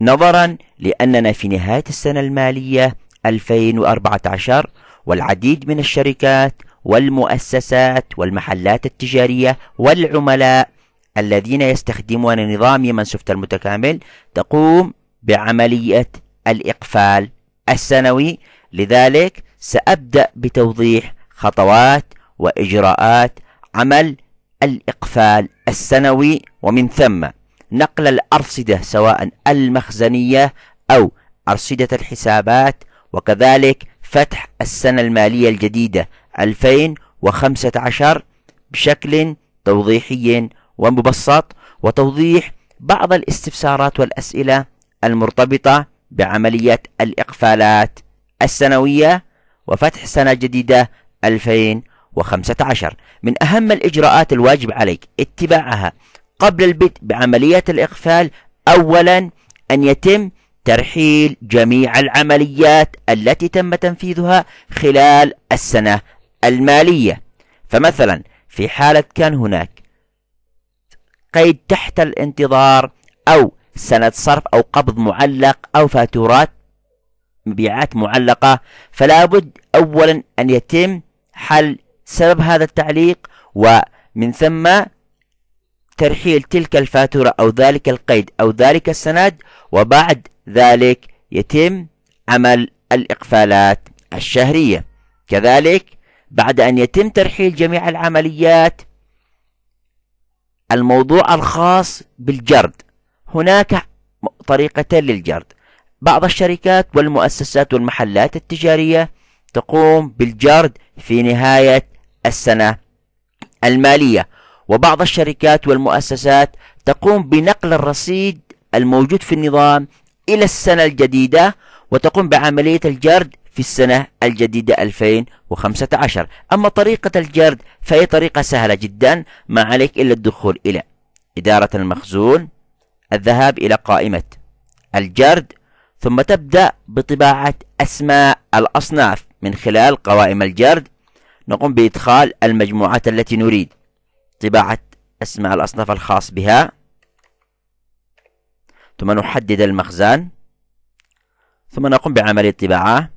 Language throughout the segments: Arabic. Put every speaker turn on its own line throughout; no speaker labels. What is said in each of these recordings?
نظرا لأننا في نهاية السنة المالية 2014 والعديد من الشركات والمؤسسات والمحلات التجارية والعملاء الذين يستخدمون نظام سوفت المتكامل تقوم بعملية الإقفال السنوي لذلك سأبدأ بتوضيح خطوات وإجراءات عمل الإقفال السنوي ومن ثم نقل الأرصدة سواء المخزنية أو أرصدة الحسابات وكذلك فتح السنة المالية الجديدة 2015 بشكل توضيحي ومبسط وتوضيح بعض الاستفسارات والأسئلة المرتبطة بعملية الإقفالات السنوية وفتح سنة جديدة 2015 من أهم الإجراءات الواجب عليك اتباعها قبل البدء بعمليات الإقفال أولا أن يتم ترحيل جميع العمليات التي تم تنفيذها خلال السنة المالية فمثلا في حالة كان هناك قيد تحت الانتظار أو سند صرف أو قبض معلق أو فاتورات مبيعات معلقة فلا بد أولا أن يتم حل سبب هذا التعليق ومن ثم ترحيل تلك الفاتورة أو ذلك القيد أو ذلك السند وبعد ذلك يتم عمل الإقفالات الشهرية كذلك بعد أن يتم ترحيل جميع العمليات الموضوع الخاص بالجرد هناك طريقتين للجرد بعض الشركات والمؤسسات والمحلات التجارية تقوم بالجرد في نهاية السنة المالية وبعض الشركات والمؤسسات تقوم بنقل الرصيد الموجود في النظام إلى السنة الجديدة وتقوم بعملية الجرد في السنة الجديدة 2015 أما طريقة الجرد فهي طريقة سهلة جدا ما عليك إلا الدخول إلى إدارة المخزون الذهاب إلى قائمة الجرد ثم تبدأ بطباعة أسماء الأصناف من خلال قوائم الجرد نقوم بإدخال المجموعات التي نريد طباعة أسماء الأصناف الخاص بها ثم نحدد المخزن ثم نقوم بعملية طباعة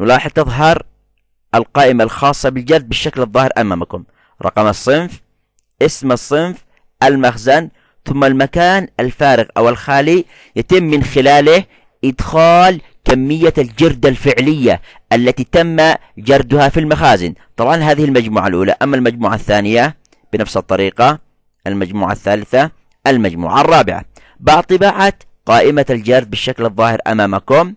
نلاحظ تظهر القائمة الخاصة بالجلد بالشكل الظاهر أمامكم رقم الصنف اسم الصنف المخزن ثم المكان الفارغ أو الخالي يتم من خلاله إدخال كمية الجرد الفعلية التي تم جردها في المخازن طبعا هذه المجموعة الأولى أما المجموعة الثانية بنفس الطريقة المجموعة الثالثة المجموعة الرابعة بعد طباعة قائمة الجرد بالشكل الظاهر أمامكم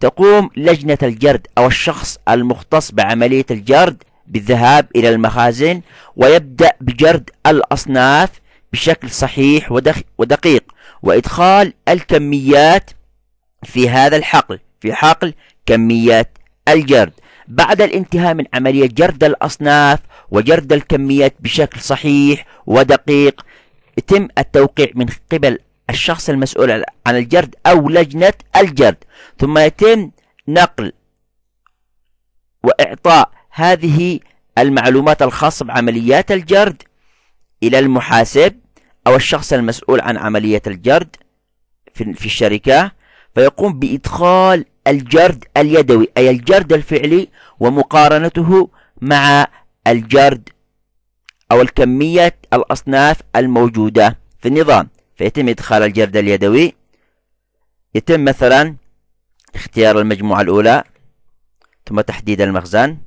تقوم لجنة الجرد أو الشخص المختص بعملية الجرد بالذهاب إلى المخازن ويبدأ بجرد الأصناف بشكل صحيح ودقيق وإدخال الكميات في هذا الحقل في حقل كميات الجرد بعد الانتهاء من عملية جرد الأصناف وجرد الكميات بشكل صحيح ودقيق يتم التوقيع من قبل الشخص المسؤول عن الجرد أو لجنة الجرد ثم يتم نقل وإعطاء هذه المعلومات الخاصة بعمليات الجرد إلى المحاسب أو الشخص المسؤول عن عملية الجرد في الشركة فيقوم بإدخال الجرد اليدوي أي الجرد الفعلي ومقارنته مع الجرد أو الكمية الأصناف الموجودة في النظام فيتم إدخال الجرد اليدوي يتم مثلا اختيار المجموعة الأولى ثم تحديد المخزن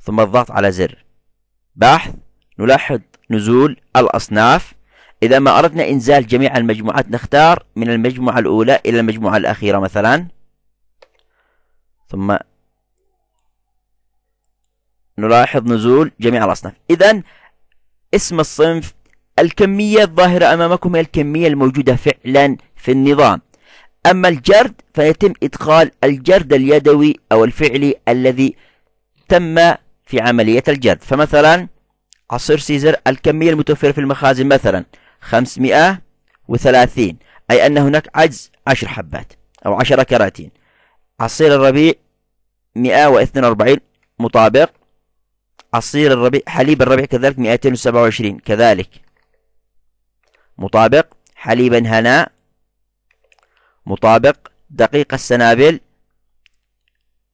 ثم الضغط على زر بحث نلاحظ نزول الأصناف إذا ما أردنا إنزال جميع المجموعات نختار من المجموعة الأولى إلى المجموعة الأخيرة مثلا ثم نلاحظ نزول جميع الأصناف إذا اسم الصنف الكمية الظاهرة أمامكم هي الكمية الموجودة فعلا في النظام أما الجرد فيتم إدخال الجرد اليدوي أو الفعلي الذي تم في عملية الجرد فمثلا عصير سيزر الكمية المتوفرة في المخازن مثلا وثلاثين أي أن هناك عجز 10 حبات أو 10 كراتين عصير الربيع 142 مطابق عصير الربيع حليب الربيع كذلك 227 كذلك مطابق حليب هناء مطابق دقيق السنابل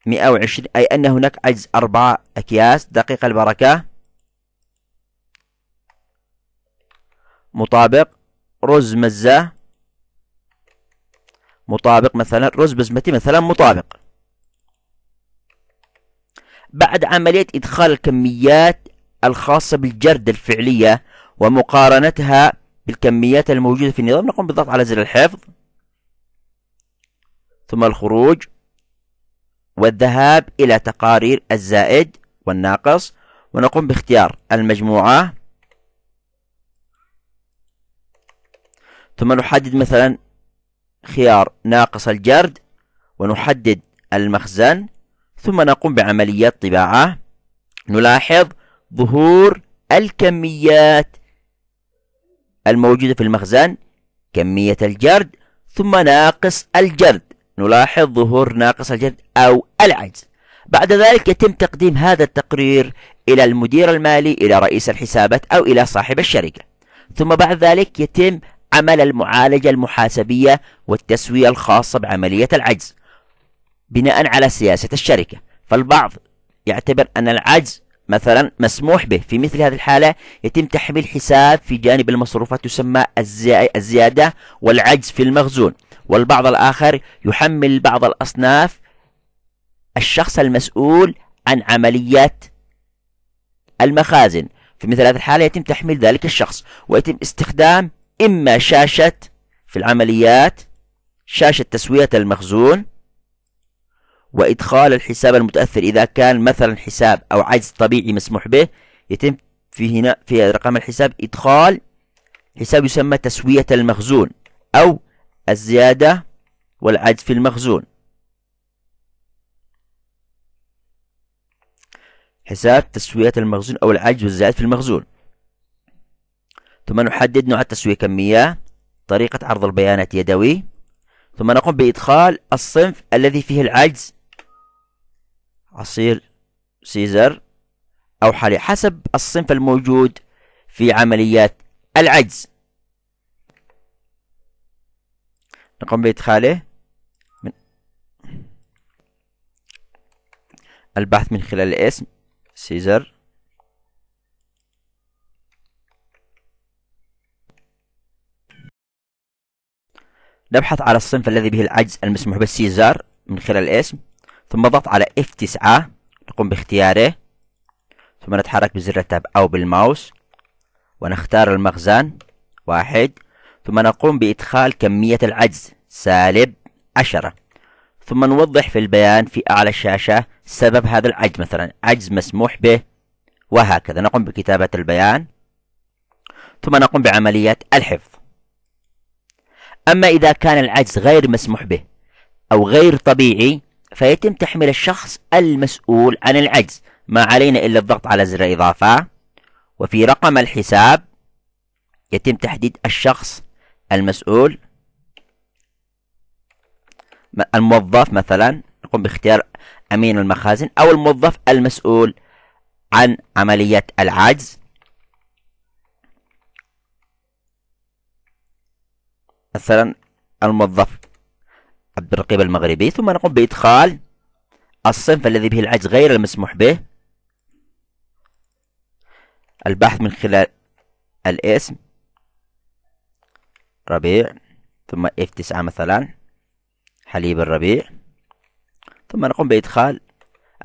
120 أي أن هناك عجز أربعة أكياس دقيق البركة مطابق رز مزة مطابق مثلا رز بسمتي مثلا مطابق بعد عملية إدخال الكميات الخاصة بالجرد الفعلية ومقارنتها بالكميات الموجودة في النظام نقوم بالضغط على زر الحفظ ثم الخروج والذهاب إلى تقارير الزائد والناقص ونقوم باختيار المجموعة ثم نحدد مثلا خيار ناقص الجرد ونحدد المخزن ثم نقوم بعملية طباعة نلاحظ ظهور الكميات الموجودة في المخزن كمية الجرد ثم ناقص الجرد نلاحظ ظهور ناقص الجرد أو العجز بعد ذلك يتم تقديم هذا التقرير إلى المدير المالي إلى رئيس الحسابات أو إلى صاحب الشركة ثم بعد ذلك يتم عمل المعالجة المحاسبية والتسوية الخاصة بعملية العجز بناء على سياسة الشركة فالبعض يعتبر أن العجز مثلا مسموح به في مثل هذه الحالة يتم تحميل حساب في جانب المصروفات تسمى الزيادة والعجز في المخزون والبعض الآخر يحمل بعض الأصناف الشخص المسؤول عن عمليات المخازن في مثل هذه الحالة يتم تحميل ذلك الشخص ويتم استخدام إما شاشة في العمليات شاشة تسوية المخزون وإدخال الحساب المتأثر إذا كان مثلا حساب أو عجز طبيعي مسموح به يتم في هنا في رقم الحساب إدخال حساب يسمى تسوية المخزون أو الزيادة والعجز في المخزون حساب تسوية المخزون أو العجز والزيادة في المخزون ثم نحدد نوع التسوية كمياه طريقة عرض البيانات يدوي ثم نقوم بإدخال الصنف الذي فيه العجز عصير سيزر أو حليب حسب الصنف الموجود في عمليات العجز نقوم بإدخاله من البحث من خلال الاسم سيزر نبحث على الصنف الذي به العجز المسموح بالسيزار من خلال الاسم ثم نضغط على F9 نقوم باختياره ثم نتحرك بزر التاب أو بالماوس ونختار المخزن واحد ثم نقوم بإدخال كمية العجز سالب عشرة ثم نوضح في البيان في أعلى الشاشة سبب هذا العجز مثلا عجز مسموح به وهكذا نقوم بكتابة البيان ثم نقوم بعملية الحفظ أما إذا كان العجز غير مسموح به أو غير طبيعي فيتم تحميل الشخص المسؤول عن العجز ما علينا إلا الضغط على زر إضافة وفي رقم الحساب يتم تحديد الشخص المسؤول الموظف مثلا نقوم باختيار أمين المخازن أو الموظف المسؤول عن عملية العجز مثلا الموظف عبد الرقيب المغربي ثم نقوم بإدخال الصنف الذي به العجز غير المسموح به البحث من خلال الاسم ربيع ثم F9 مثلا حليب الربيع ثم نقوم بإدخال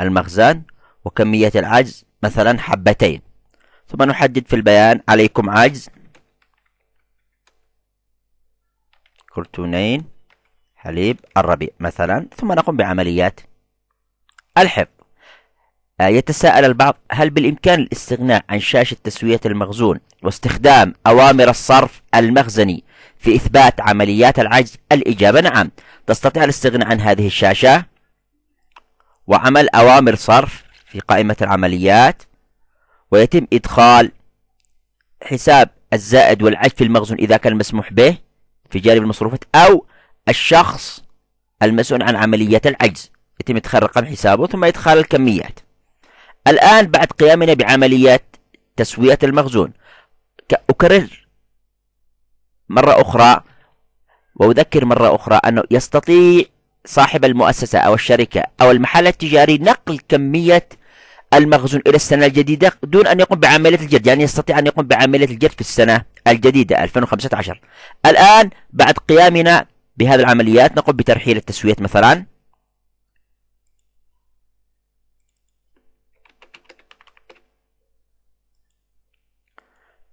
المخزن وكمية العجز مثلا حبتين ثم نحدد في البيان عليكم عجز كرتونين حليب الربيع مثلا ثم نقوم بعمليات الحفظ آه، يتساءل البعض هل بالإمكان الاستغناء عن شاشة تسوية المخزون واستخدام أوامر الصرف المخزني في إثبات عمليات العجز الإجابة نعم تستطيع الاستغناء عن هذه الشاشة وعمل أوامر صرف في قائمة العمليات ويتم إدخال حساب الزائد والعجز في المخزون إذا كان مسموح به في جانب المصروفات أو الشخص المسؤول عن عملية العجز يتم إدخال رقم حسابه ثم إدخال الكميات الآن بعد قيامنا بعمليات تسوية المخزون أكرر مرة أخرى وأذكر مرة أخرى أنه يستطيع صاحب المؤسسة أو الشركة أو المحل التجاري نقل كمية المخزون إلى السنة الجديدة دون أن يقوم بعملية الجر يعني يستطيع أن يقوم بعملية الجر في السنة الجديدة 2015 الآن بعد قيامنا بهذه العمليات نقوم بترحيل التسويات مثلا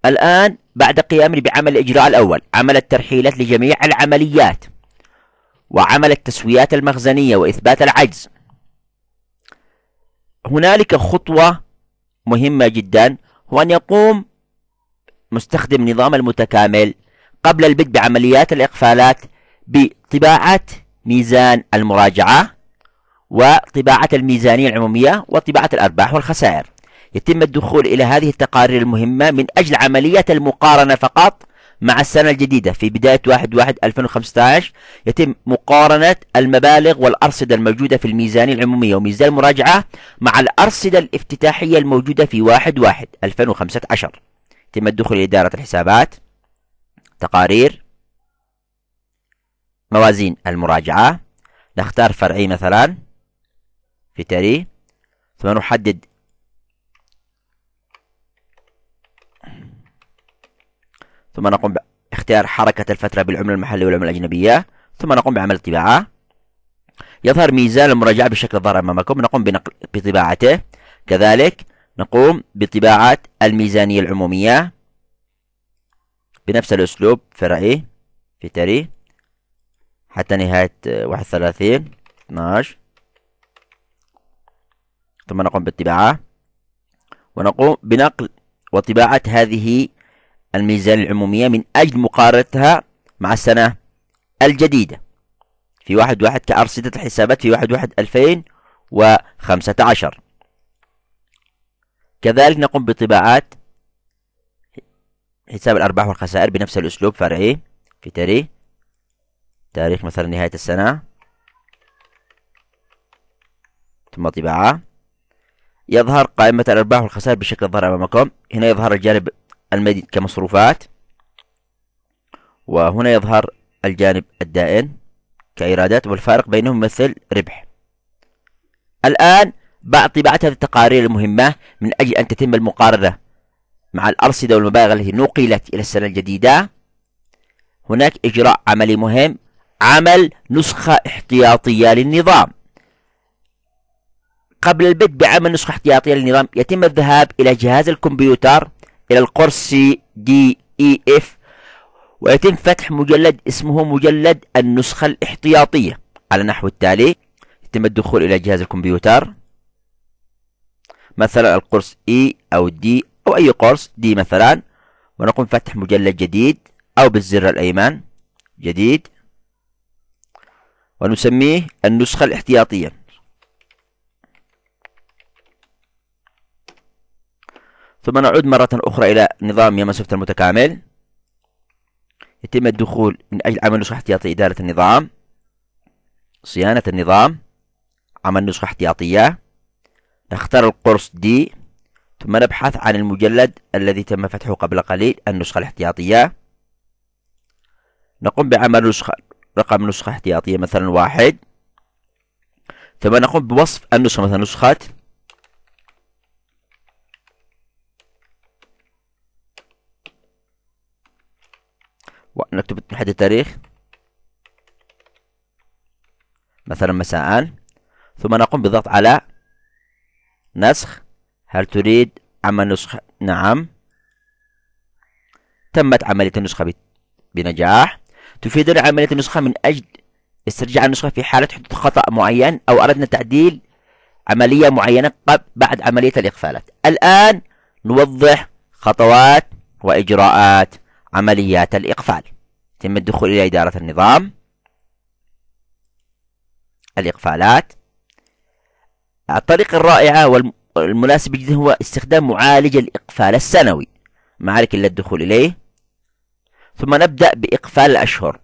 الآن بعد قيامنا بعمل الإجراء الأول عمل الترحيلات لجميع العمليات وعمل التسويات المخزنية وإثبات العجز هنالك خطوة مهمة جدا هو أن يقوم مستخدم نظام المتكامل قبل البدء بعمليات الإقفالات بطباعة ميزان المراجعة وطباعة الميزانية العمومية وطباعة الأرباح والخسائر يتم الدخول إلى هذه التقارير المهمة من أجل عملية المقارنة فقط مع السنة الجديدة في بداية 1/1/2015 يتم مقارنة المبالغ والأرصدة الموجودة في الميزانية العمومية وميزان المراجعة مع الأرصدة الافتتاحية الموجودة في 1/1/2015 يتم الدخول إلى إدارة الحسابات تقارير موازين المراجعة نختار فرعي مثلا في تاريخ ثم نحدد ثم نقوم باختيار حركة الفترة بالعملة المحلية والعملة الأجنبية ثم نقوم بعمل الطباعة يظهر ميزان المراجعة بشكل ظاهر أمامكم نقوم بنقل بطباعته كذلك نقوم بطباعة الميزانية العمومية بنفس الأسلوب فرعي تري حتى نهاية آه، واحد 12 اتناش ثم نقوم بالطباعة ونقوم بنقل وطباعة هذه الميزان العمومية من أجل مقارنتها مع السنة الجديدة في واحد واحد كأرصدة الحسابات في واحد واحد ألفين وخمسة عشر كذلك نقوم بطباعات حساب الأرباح والخسائر بنفس الأسلوب فرعي في تاريخ تاريخ مثلا نهاية السنة ثم طباعة يظهر قائمة الأرباح والخسائر بشكل ظاهر أمامكم هنا يظهر الجانب المديد كمصروفات وهنا يظهر الجانب الدائن كإيرادات والفارق بينهم مثل ربح الآن بعطي طباعة هذه التقارير المهمة من أجل أن تتم المقارنة مع الأرصدة والمبالغ التي نقلت إلى السنة الجديدة هناك إجراء عملي مهم عمل نسخة احتياطية للنظام قبل البدء بعمل نسخة احتياطية للنظام يتم الذهاب إلى جهاز الكمبيوتر إلى القرص دي إي إف ويتم فتح مجلد اسمه مجلد النسخة الاحتياطية على نحو التالي يتم الدخول إلى جهاز الكمبيوتر مثلا القرص E أو D أو أي قرص D مثلا ونقوم بفتح مجلد جديد أو بالزر الأيمن جديد ونسميه النسخة الاحتياطية ثم نعود مرة أخرى إلى نظام سوفت المتكامل يتم الدخول من أجل عمل نسخة احتياطية إدارة النظام صيانة النظام عمل نسخة احتياطية نختار القرص دي ثم نبحث عن المجلد الذي تم فتحه قبل قليل النسخة الاحتياطية نقوم بعمل نسخة رقم نسخة احتياطية مثلا واحد ثم نقوم بوصف النسخة مثلا نسخة ونكتب تحديد التاريخ مثلا مساء ثم نقوم بالضغط على نسخ هل تريد عمل نسخ نعم تمت عملية النسخة بنجاح تفيدنا عملية النسخة من أجل استرجاع النسخة في حالة حدوث خطأ معين أو أردنا تعديل عملية معينة بعد عملية الإقفالات الآن نوضح خطوات وإجراءات عمليات الإقفال يتم الدخول إلى إدارة النظام الإقفالات الطريقة الرائعة والمناسبة جدا هو استخدام معالج الإقفال السنوي عليك إلا الدخول إليه ثم نبدأ بإقفال الأشهر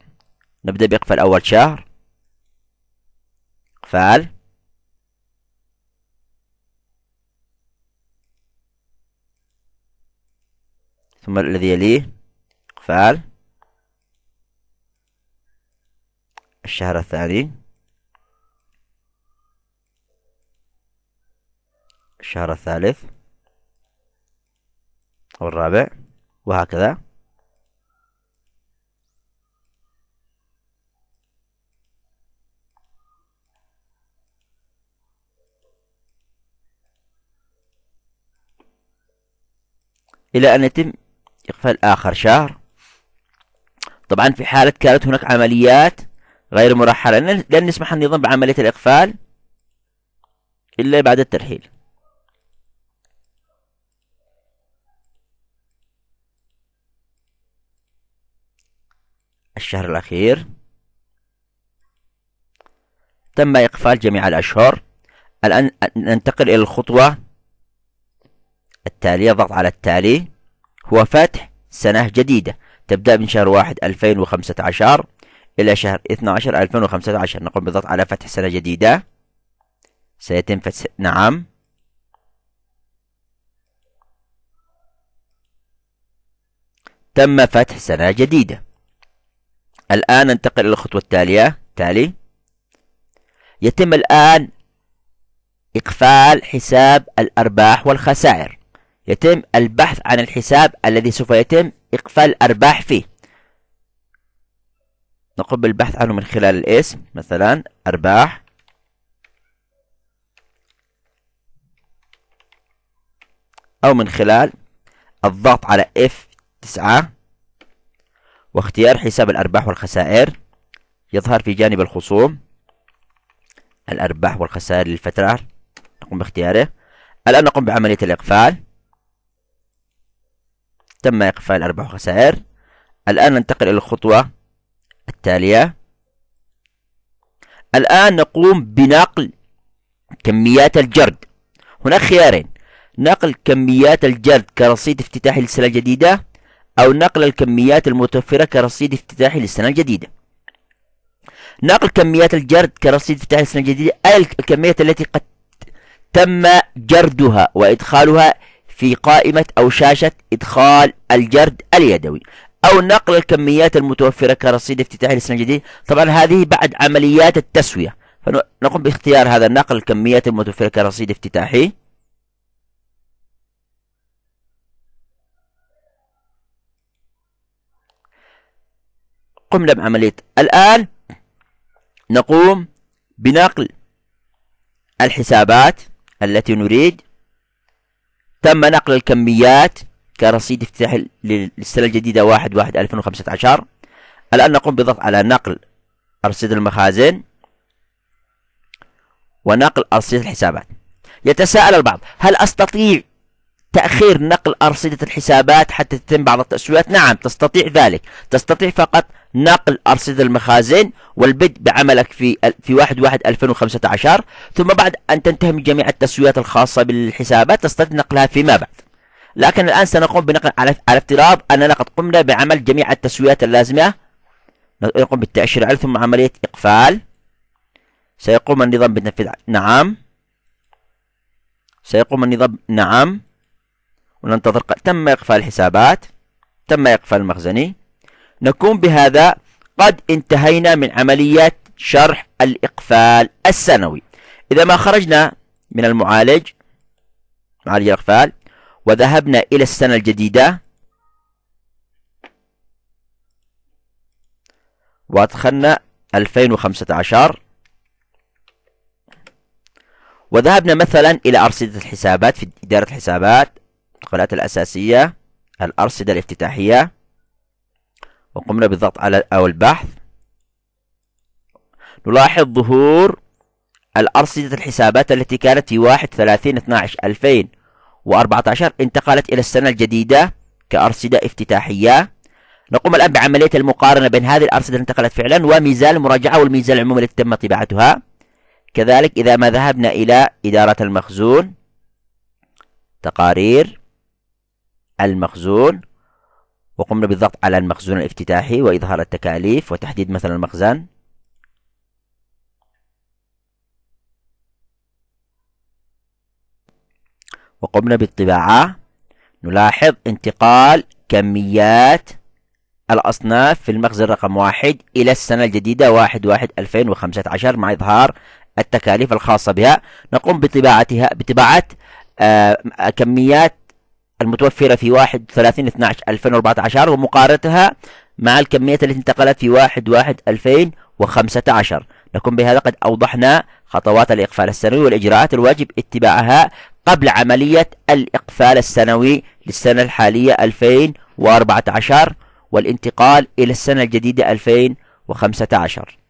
نبدأ بإقفال أول شهر إقفال ثم الذي يليه فعل الشهر الثاني الشهر الثالث والرابع وهكذا إلى أن يتم إقفال آخر شهر طبعا في حالة كانت هناك عمليات غير مرحلة لن يسمح النظام بعملية الإقفال إلا بعد الترحيل الشهر الأخير تم إقفال جميع الأشهر الآن ننتقل إلى الخطوة التالية ضغط على التالي هو فتح سنة جديدة تبدأ من شهر 1 2015 إلى شهر 12 2015 نقوم بالضغط على فتح سنة جديدة سيتم فتح نعم تم فتح سنة جديدة الآن ننتقل إلى الخطوة التالية تالي يتم الآن إقفال حساب الأرباح والخسائر يتم البحث عن الحساب الذي سوف يتم إقفال الأرباح فيه نقوم بالبحث عنه من خلال الاسم مثلا أرباح أو من خلال الضغط على F9 واختيار حساب الأرباح والخسائر يظهر في جانب الخصوم الأرباح والخسائر للفترة نقوم باختياره الآن نقوم بعملية الإقفال تم إقفال أربع خسائر الآن ننتقل إلى الخطوة التالية الآن نقوم بنقل كميات الجرد هناك خيارين نقل كميات الجرد كرصيد افتتاحي للسنة الجديدة أو نقل الكميات المتوفرة كرصيد افتتاحي للسنة الجديدة نقل كميات الجرد كرصيد افتتاحي للسنة الجديدة أي الكميات التي قد تم جردها وإدخالها في قائمة أو شاشة إدخال الجرد اليدوي أو نقل الكميات المتوفرة كرصيد افتتاح للسنة الجديدة طبعا هذه بعد عمليات التسوية فنقوم باختيار هذا نقل الكميات المتوفرة كرصيد افتتاحي قمنا بعملية الآن نقوم بنقل الحسابات التي نريد تم نقل الكميات كرصيد افتتاح للسنة الجديدة 1 1 2015 الآن نقوم بالضغط على نقل رصيد المخازن ونقل رصيد الحسابات يتساءل البعض هل أستطيع تأخير نقل أرصدة الحسابات حتى تتم بعض التسويات نعم تستطيع ذلك تستطيع فقط نقل أرصدة المخازن والبدء بعملك في في 1 1 2015 ثم بعد أن تنتهي من جميع التسويات الخاصة بالحسابات تستطيع نقلها فيما بعد لكن الآن سنقوم بنقل على, على افتراض أننا قد قمنا بعمل جميع التسويات اللازمة نقوم بالتأشيرة ثم عملية إقفال سيقوم النظام بتنفيذ نعم سيقوم النظام نعم وننتظر تم إقفال الحسابات تم إقفال المخزني نكون بهذا قد انتهينا من عملية شرح الإقفال السنوي إذا ما خرجنا من المعالج معالج الإقفال وذهبنا إلى السنة الجديدة وأدخلنا 2015 وذهبنا مثلا إلى أرصدة الحسابات في إدارة الحسابات القناة الأساسية الأرصدة الافتتاحية وقمنا بالضغط على أو البحث نلاحظ ظهور الأرصدة الحسابات التي كانت في 1 30 12 2014 انتقلت إلى السنة الجديدة كأرصدة افتتاحية نقوم الآن بعملية المقارنة بين هذه الأرصدة التي انتقلت فعلا وميزان المراجعة والميزان العمومي التي تم طباعتها كذلك إذا ما ذهبنا إلى إدارة المخزون تقارير المخزون وقمنا بالضغط على المخزون الافتتاحي وإظهار التكاليف وتحديد مثلا المخزن وقمنا بالطباعة نلاحظ انتقال كميات الأصناف في المخزن رقم واحد إلى السنة الجديدة واحد واحد 2015 مع إظهار التكاليف الخاصة بها نقوم بطباعتها بطباعة آه كميات المتوفرة في 31 12 2014 ومقارنتها مع الكمية التي انتقلت في 1 1 2015 نكون بهذا قد أوضحنا خطوات الإقفال السنوي والإجراءات الواجب اتباعها قبل عملية الإقفال السنوي للسنة الحالية 2014 والانتقال إلى السنة الجديدة 2015